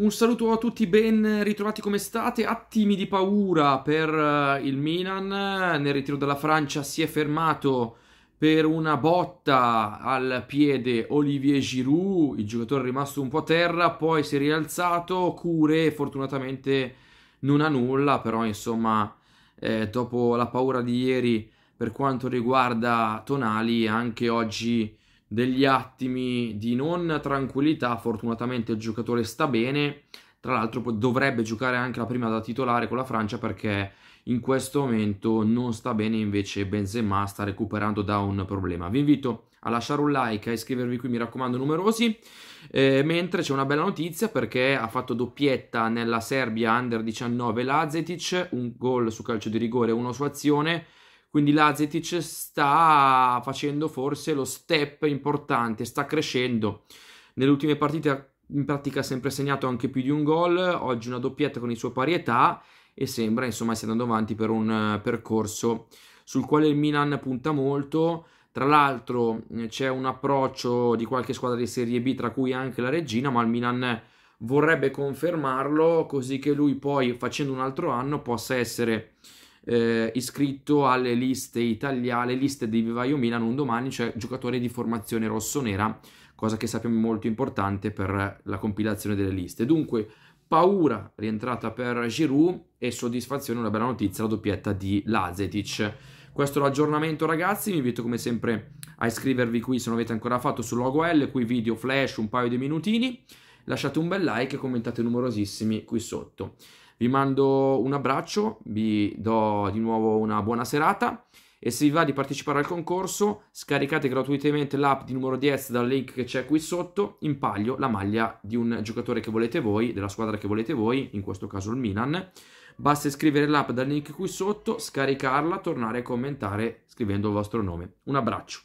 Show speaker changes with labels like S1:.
S1: Un saluto a tutti, ben ritrovati come state. Attimi di paura per eh, il Milan. Nel ritiro dalla Francia si è fermato per una botta al piede Olivier Giroud, il giocatore è rimasto un po' a terra, poi si è rialzato, cure fortunatamente non ha nulla, però insomma eh, dopo la paura di ieri per quanto riguarda Tonali anche oggi degli attimi di non tranquillità. Fortunatamente il giocatore sta bene. Tra l'altro dovrebbe giocare anche la prima da titolare con la Francia perché in questo momento non sta bene invece Benzema sta recuperando da un problema. Vi invito a lasciare un like, a iscrivervi qui, mi raccomando numerosi, eh, mentre c'è una bella notizia perché ha fatto doppietta nella Serbia Under 19 Lazetic, un gol su calcio di rigore e uno su azione, quindi Lazetic sta facendo forse lo step importante, sta crescendo. Nelle ultime partite in pratica ha sempre segnato anche più di un gol, oggi una doppietta con il suo parietà e sembra insomma stia andando avanti per un eh, percorso sul quale il Milan punta molto. Tra l'altro eh, c'è un approccio di qualche squadra di Serie B, tra cui anche la Regina, ma il Milan vorrebbe confermarlo così che lui poi facendo un altro anno possa essere eh, iscritto alle liste italiane, liste di Vivaio Milano un domani, cioè giocatore di formazione rossonera, cosa che sappiamo molto importante per la compilazione delle liste. Dunque, paura rientrata per Giroud e soddisfazione, una bella notizia, la doppietta di Lazetic. Questo è l'aggiornamento ragazzi, vi invito come sempre a iscrivervi qui se non avete ancora fatto sul Logo L, qui video flash un paio di minutini, lasciate un bel like e commentate numerosissimi qui sotto. Vi mando un abbraccio, vi do di nuovo una buona serata e se vi va di partecipare al concorso scaricate gratuitamente l'app di numero 10 dal link che c'è qui sotto in palio la maglia di un giocatore che volete voi della squadra che volete voi in questo caso il Milan basta iscrivere l'app dal link qui sotto scaricarla tornare a commentare scrivendo il vostro nome un abbraccio